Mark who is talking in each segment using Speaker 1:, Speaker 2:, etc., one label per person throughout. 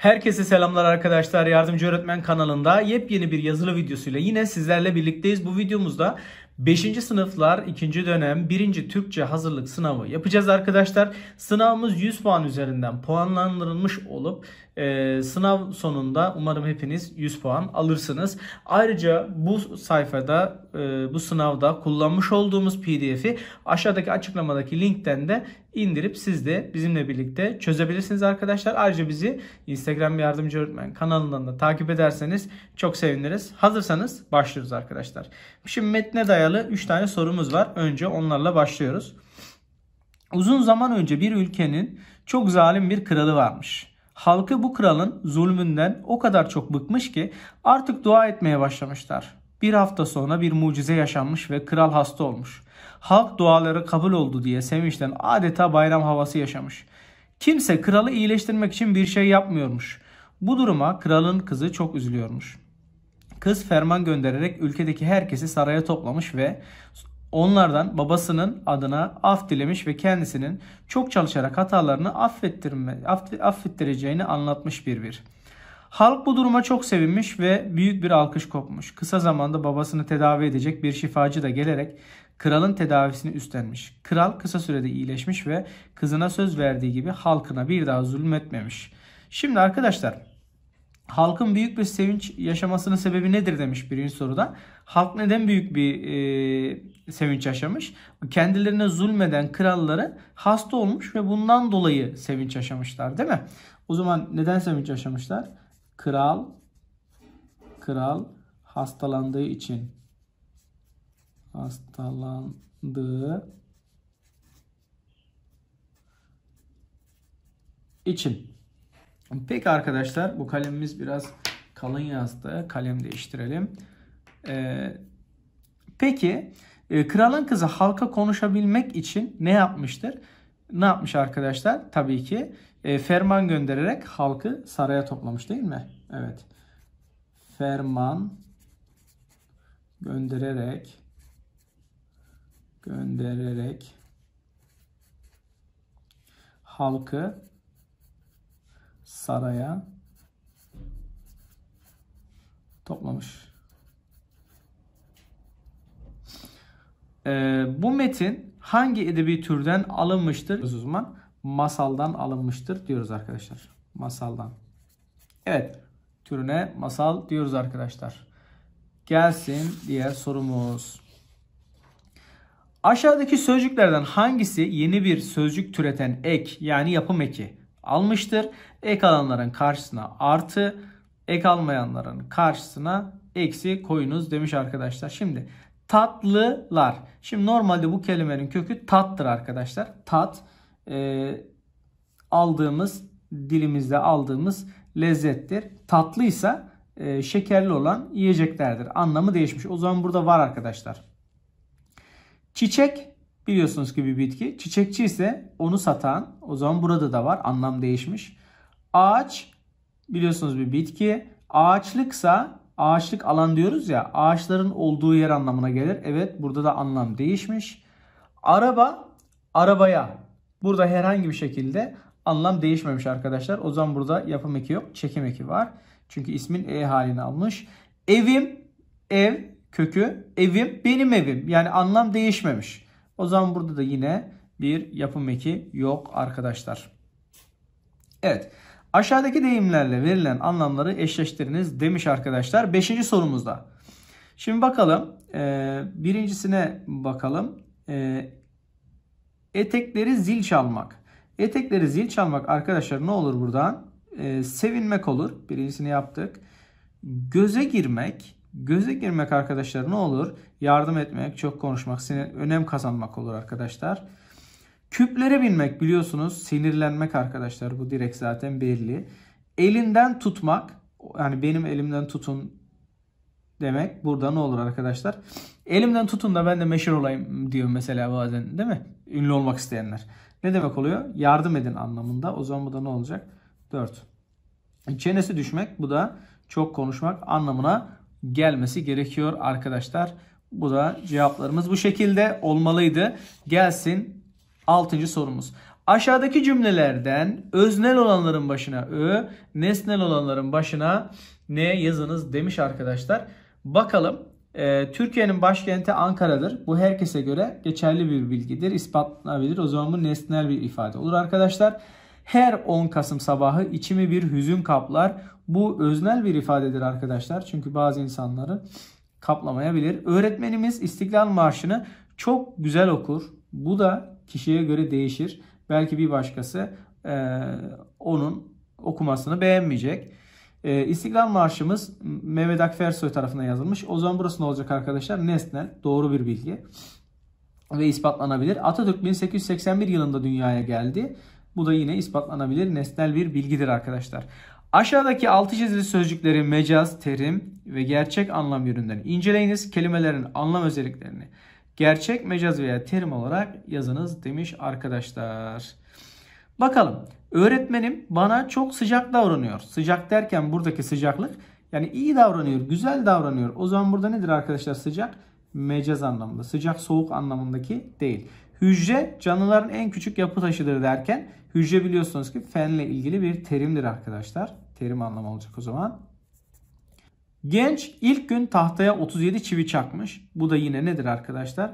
Speaker 1: Herkese selamlar arkadaşlar. Yardımcı Öğretmen kanalında yepyeni bir yazılı videosuyla yine sizlerle birlikteyiz. Bu videomuzda 5. sınıflar 2. dönem 1. Türkçe hazırlık sınavı yapacağız arkadaşlar. Sınavımız 100 puan üzerinden puanlandırılmış olup e, sınav sonunda umarım hepiniz 100 puan alırsınız. Ayrıca bu sayfada e, bu sınavda kullanmış olduğumuz pdf'i aşağıdaki açıklamadaki linkten de indirip siz de bizimle birlikte çözebilirsiniz arkadaşlar. Ayrıca bizi Instagram Yardımcı Öğretmen kanalından da takip ederseniz çok seviniriz. Hazırsanız başlıyoruz arkadaşlar. Şimdi metne dayalı 3 tane sorumuz var. Önce onlarla başlıyoruz. Uzun zaman önce bir ülkenin çok zalim bir kralı varmış. Halkı bu kralın zulmünden o kadar çok bıkmış ki artık dua etmeye başlamışlar. Bir hafta sonra bir mucize yaşanmış ve kral hasta olmuş. Halk duaları kabul oldu diye sevinçten adeta bayram havası yaşamış. Kimse kralı iyileştirmek için bir şey yapmıyormuş. Bu duruma kralın kızı çok üzülüyormuş. Kız ferman göndererek ülkedeki herkesi saraya toplamış ve Onlardan babasının adına af dilemiş ve kendisinin çok çalışarak hatalarını affettirme, aff, affettireceğini anlatmış bir bir. Halk bu duruma çok sevinmiş ve büyük bir alkış kopmuş. Kısa zamanda babasını tedavi edecek bir şifacı da gelerek kralın tedavisini üstlenmiş. Kral kısa sürede iyileşmiş ve kızına söz verdiği gibi halkına bir daha zulmetmemiş. Şimdi arkadaşlar Halkın büyük bir sevinç yaşamasının sebebi nedir demiş birinci soruda. Halk neden büyük bir e, sevinç yaşamış? Kendilerine zulmeden kralları hasta olmuş ve bundan dolayı sevinç yaşamışlar değil mi? O zaman neden sevinç yaşamışlar? Kral kral hastalandığı için hastalandığı için Peki arkadaşlar bu kalemimiz biraz kalın yazdı. Kalem değiştirelim. Ee, peki e, kralın kızı halka konuşabilmek için ne yapmıştır? Ne yapmış arkadaşlar? Tabii ki e, ferman göndererek halkı saraya toplamış değil mi? Evet. Ferman göndererek göndererek halkı saraya toplamış. Ee, bu metin hangi edebi türden alınmıştır? Öz uzman masaldan alınmıştır diyoruz arkadaşlar. Masaldan. Evet. Türüne masal diyoruz arkadaşlar. Gelsin diğer sorumuz. Aşağıdaki sözcüklerden hangisi yeni bir sözcük türeten ek yani yapım eki? almıştır. Ek alanların karşısına artı, ek almayanların karşısına eksi koyunuz demiş arkadaşlar. Şimdi tatlılar. Şimdi normalde bu kelimenin kökü tattır arkadaşlar. Tat e, aldığımız dilimizde aldığımız lezzettir. Tatlıysa e, şekerli olan yiyeceklerdir. Anlamı değişmiş. O zaman burada var arkadaşlar. Çiçek Biliyorsunuz ki bir bitki. Çiçekçi ise onu satan. O zaman burada da var. Anlam değişmiş. Ağaç biliyorsunuz bir bitki. Ağaçlıksa ağaçlık alan diyoruz ya. Ağaçların olduğu yer anlamına gelir. Evet burada da anlam değişmiş. Araba arabaya. Burada herhangi bir şekilde anlam değişmemiş arkadaşlar. O zaman burada yapım eki yok. Çekim eki var. Çünkü ismin E halini almış. Evim ev kökü evim benim evim. Yani anlam değişmemiş. O zaman burada da yine bir yapım eki yok arkadaşlar. Evet. Aşağıdaki deyimlerle verilen anlamları eşleştiriniz demiş arkadaşlar. Beşinci sorumuzda. Şimdi bakalım. E, birincisine bakalım. E, etekleri zil çalmak. Etekleri zil çalmak arkadaşlar ne olur buradan? E, sevinmek olur. Birincisini yaptık. Göze girmek. Göze girmek arkadaşlar ne olur? Yardım etmek, çok konuşmak, sinir, önem kazanmak olur arkadaşlar. Küplere binmek biliyorsunuz sinirlenmek arkadaşlar bu direkt zaten belli. Elinden tutmak yani benim elimden tutun demek burada ne olur arkadaşlar? Elimden tutun da ben de meşhur olayım diyor mesela bazen değil mi? Ünlü olmak isteyenler. Ne demek oluyor? Yardım edin anlamında. O zaman bu da ne olacak? 4. Çenesi düşmek bu da çok konuşmak anlamına gelmesi gerekiyor arkadaşlar. Bu da cevaplarımız bu şekilde olmalıydı. Gelsin 6. sorumuz. Aşağıdaki cümlelerden öznel olanların başına ö, nesnel olanların başına ne yazınız demiş arkadaşlar. Bakalım e, Türkiye'nin başkenti Ankara'dır. Bu herkese göre geçerli bir bilgidir, ispatlanabilir. O zaman bu nesnel bir ifade olur arkadaşlar. Her 10 Kasım sabahı içimi bir hüzün kaplar. Bu öznel bir ifadedir arkadaşlar. Çünkü bazı insanları kaplamayabilir. Öğretmenimiz İstiklal Marşı'nı çok güzel okur. Bu da kişiye göre değişir. Belki bir başkası e, onun okumasını beğenmeyecek. E, İstiklal Marşımız Mehmet Akfersoy tarafından yazılmış. O zaman burası ne olacak arkadaşlar? Nesnel. Doğru bir bilgi. Ve ispatlanabilir. Atatürk 1881 yılında dünyaya geldi. Bu da yine ispatlanabilir nesnel bir bilgidir arkadaşlar. Aşağıdaki altı çizili sözcükleri mecaz, terim ve gerçek anlam yönünden inceleyiniz. Kelimelerin anlam özelliklerini gerçek, mecaz veya terim olarak yazınız demiş arkadaşlar. Bakalım öğretmenim bana çok sıcak davranıyor. Sıcak derken buradaki sıcaklık yani iyi davranıyor, güzel davranıyor. O zaman burada nedir arkadaşlar sıcak? Mecaz anlamında. Sıcak soğuk anlamındaki değil. Hücre canlıların en küçük yapı taşıdır derken hücre biliyorsunuz ki fenle ilgili bir terimdir arkadaşlar. Terim anlamı olacak o zaman. Genç ilk gün tahtaya 37 çivi çakmış. Bu da yine nedir arkadaşlar?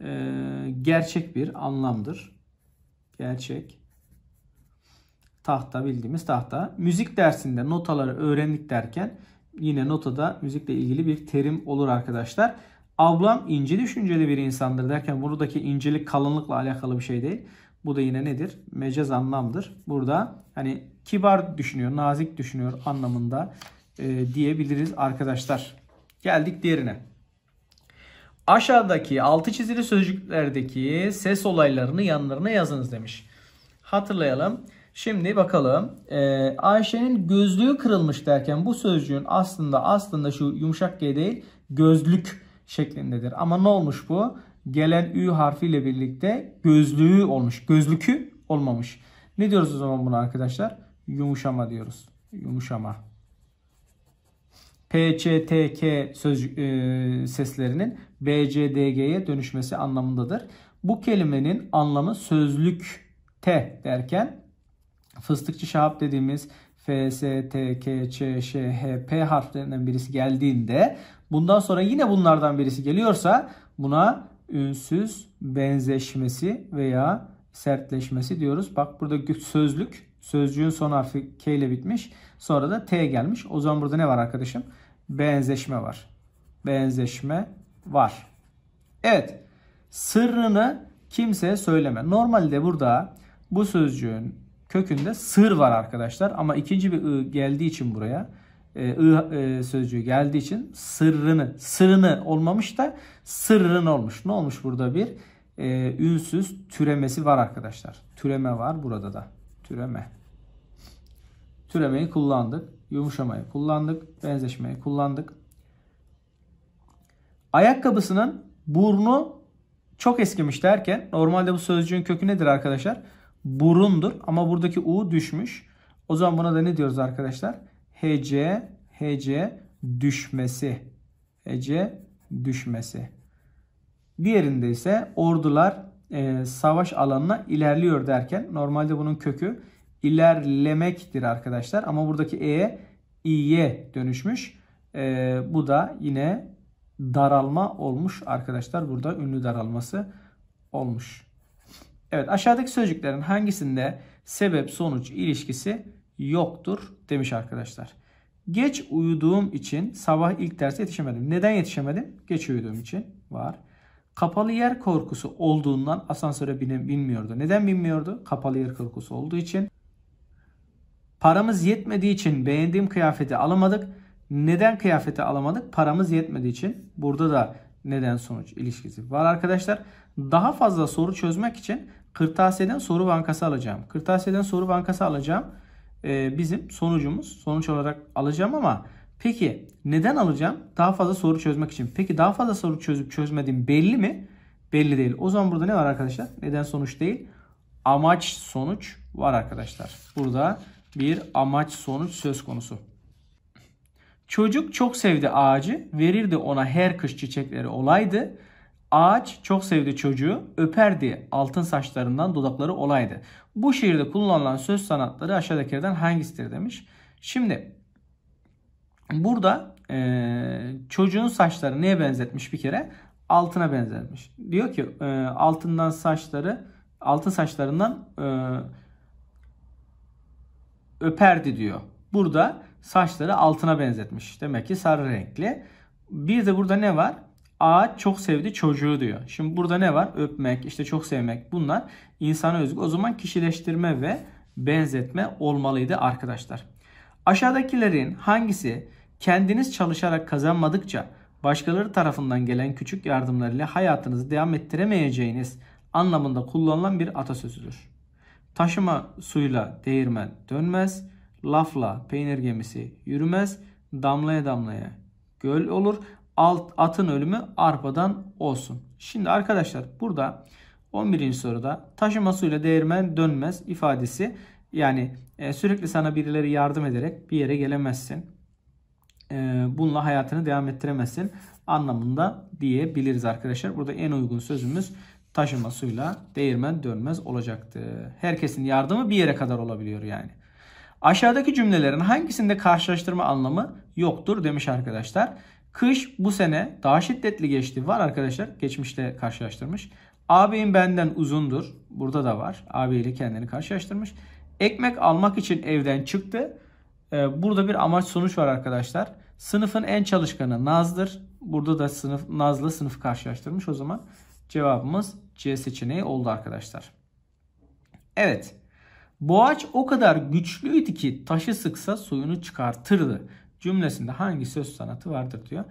Speaker 1: Ee, gerçek bir anlamdır. Gerçek. Tahta bildiğimiz tahta. Müzik dersinde notaları öğrendik derken yine notada müzikle ilgili bir terim olur arkadaşlar. Ablam ince düşünceli bir insandır derken buradaki incelik kalınlıkla alakalı bir şey değil. Bu da yine nedir? Mecaz anlamdır. Burada hani kibar düşünüyor, nazik düşünüyor anlamında e, diyebiliriz arkadaşlar. Geldik diğerine. Aşağıdaki altı çizili sözcüklerdeki ses olaylarını yanlarına yazınız demiş. Hatırlayalım. Şimdi bakalım. Ee, Ayşe'nin gözlüğü kırılmış derken bu sözcüğün aslında aslında şu yumuşak G değil gözlük şeklindedir. Ama ne olmuş bu? Gelen ü harfiyle birlikte gözlüğü olmuş. Gözlükü olmamış. Ne diyoruz o zaman buna arkadaşlar? Yumuşama diyoruz. Yumuşama. P, Ç, T, K sözcük, e, seslerinin B, C, D, G'ye dönüşmesi anlamındadır. Bu kelimenin anlamı sözlük T derken fıstıkçı şahap dediğimiz F, S, T, K, Ç, Ş, H, P harflerinden birisi geldiğinde bundan sonra yine bunlardan birisi geliyorsa buna ünsüz benzeşmesi veya sertleşmesi diyoruz. Bak burada sözlük sözcüğün son harfi K ile bitmiş. Sonra da T gelmiş. O zaman burada ne var arkadaşım? Benzeşme var. Benzeşme var. Evet. Sırrını kimseye söyleme. Normalde burada bu sözcüğün kökünde sır var arkadaşlar. Ama ikinci bir ı geldiği için buraya e, ı, e, sözcüğü geldiği için sırrını, sırrını olmamış da sırrın olmuş. Ne olmuş burada bir e, ünsüz türemesi var arkadaşlar. Türeme var burada da. Türeme. Türemeyi kullandık. Yumuşamayı kullandık. Benzeşmeyi kullandık. Ayakkabısının burnu çok eskimiş derken normalde bu sözcüğün kökü nedir arkadaşlar? burundur ama buradaki U düşmüş. O zaman buna da ne diyoruz arkadaşlar? HC, HC düşmesi. HC düşmesi. Diğerinde ise ordular e, savaş alanına ilerliyor derken normalde bunun kökü ilerlemektir arkadaşlar. Ama buradaki E İ'ye dönüşmüş. E, bu da yine daralma olmuş arkadaşlar. Burada ünlü daralması olmuş. Evet aşağıdaki sözcüklerin hangisinde sebep sonuç ilişkisi yoktur demiş arkadaşlar. Geç uyuduğum için sabah ilk derse yetişemedim. Neden yetişemedim? Geç uyuduğum için var. Kapalı yer korkusu olduğundan asansöre bine, binmiyordu. Neden binmiyordu? Kapalı yer korkusu olduğu için. Paramız yetmediği için beğendiğim kıyafeti alamadık. Neden kıyafeti alamadık? Paramız yetmediği için. Burada da neden sonuç ilişkisi var arkadaşlar. Daha fazla soru çözmek için kırtasiyeden soru bankası alacağım. Kırtasiyeden soru bankası alacağım. Ee, bizim sonucumuz. Sonuç olarak alacağım ama peki neden alacağım? Daha fazla soru çözmek için. Peki daha fazla soru çözüp çözmediğim belli mi? Belli değil. O zaman burada ne var arkadaşlar? Neden sonuç değil. Amaç sonuç var arkadaşlar. Burada bir amaç sonuç söz konusu. Çocuk çok sevdi ağacı, verirdi ona her kış çiçekleri olaydı. Ağaç çok sevdi çocuğu, öperdi altın saçlarından dudakları olaydı. Bu şiirde kullanılan söz sanatları aşağıdakilerden hangisidir demiş. Şimdi burada e, çocuğun saçları neye benzetmiş bir kere? Altına benzetmiş. Diyor ki e, altından saçları, altın saçlarından e, öperdi diyor. Burada saçları altına benzetmiş. Demek ki sarı renkli. Bir de burada ne var? Ağaç çok sevdi çocuğu diyor. Şimdi burada ne var? Öpmek, işte çok sevmek bunlar insana özgü. O zaman kişileştirme ve benzetme olmalıydı arkadaşlar. Aşağıdakilerin hangisi kendiniz çalışarak kazanmadıkça başkaları tarafından gelen küçük yardımlarıyla hayatınızı devam ettiremeyeceğiniz anlamında kullanılan bir atasözüdür. Taşıma suyla değirmen dönmez, Lafla peynir gemisi yürümez. Damlaya damlaya göl olur. Alt, atın ölümü arpadan olsun. Şimdi arkadaşlar burada 11. soruda taşımasıyla değirmen dönmez ifadesi yani e, sürekli sana birileri yardım ederek bir yere gelemezsin. E, bununla hayatını devam ettiremezsin anlamında diyebiliriz arkadaşlar. Burada en uygun sözümüz taşımasıyla değirmen dönmez olacaktı. Herkesin yardımı bir yere kadar olabiliyor yani. Aşağıdaki cümlelerin hangisinde karşılaştırma anlamı yoktur demiş arkadaşlar. Kış bu sene daha şiddetli geçti. Var arkadaşlar geçmişte karşılaştırmış. Ağabeyin benden uzundur. Burada da var. Ağabeyiyle kendini karşılaştırmış. Ekmek almak için evden çıktı. Ee, burada bir amaç sonuç var arkadaşlar. Sınıfın en çalışkanı Naz'dır. Burada da sınıf Naz'la sınıfı karşılaştırmış. O zaman cevabımız C seçeneği oldu arkadaşlar. Evet. Boğaç o kadar güçlüydü ki taşı sıksa suyunu çıkartırdı. Cümlesinde hangi söz sanatı vardır diyor.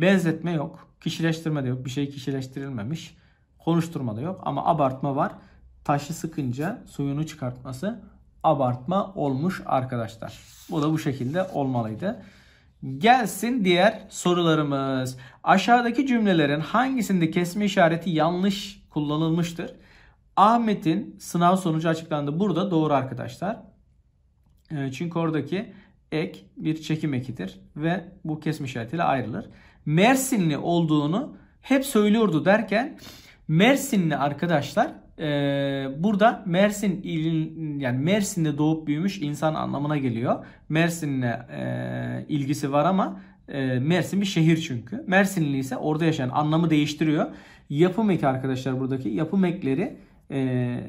Speaker 1: Benzetme yok. Kişileştirme de yok. Bir şey kişileştirilmemiş. Konuşturma da yok ama abartma var. Taşı sıkınca suyunu çıkartması abartma olmuş arkadaşlar. Bu da bu şekilde olmalıydı. Gelsin diğer sorularımız. Aşağıdaki cümlelerin hangisinde kesme işareti yanlış kullanılmıştır? Ahmet'in sınav sonucu açıklandı. Burada doğru arkadaşlar. Ee, çünkü oradaki ek bir çekim ekidir ve bu kesme işaretiyle ayrılır. Mersinli olduğunu hep söylüyordu derken Mersinli arkadaşlar e, burada Mersin ilin yani Mersin'de doğup büyümüş insan anlamına geliyor. Mersin'le e, ilgisi var ama e, Mersin bir şehir çünkü. Mersinli ise orada yaşayan anlamı değiştiriyor. Yapım ek arkadaşlar buradaki yapım ekleri e,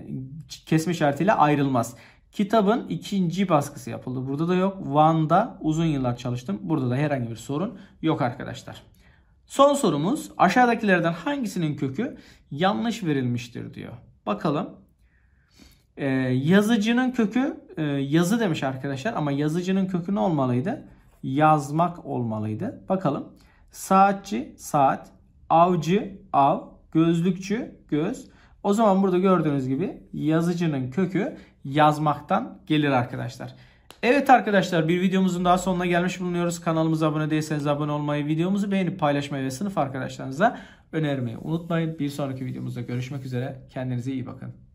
Speaker 1: kesme şartıyla ayrılmaz. Kitabın ikinci baskısı yapıldı. Burada da yok. Van'da uzun yıllar çalıştım. Burada da herhangi bir sorun yok arkadaşlar. Son sorumuz aşağıdakilerden hangisinin kökü yanlış verilmiştir diyor. Bakalım. Ee, yazıcının kökü e, yazı demiş arkadaşlar ama yazıcının kökü ne olmalıydı? Yazmak olmalıydı. Bakalım. Saatçi saat, avcı av, gözlükçü göz, o zaman burada gördüğünüz gibi yazıcının kökü yazmaktan gelir arkadaşlar. Evet arkadaşlar bir videomuzun daha sonuna gelmiş bulunuyoruz. Kanalımıza abone değilseniz abone olmayı, videomuzu beğenip paylaşmayı ve sınıf arkadaşlarınıza önermeyi unutmayın. Bir sonraki videomuzda görüşmek üzere. Kendinize iyi bakın.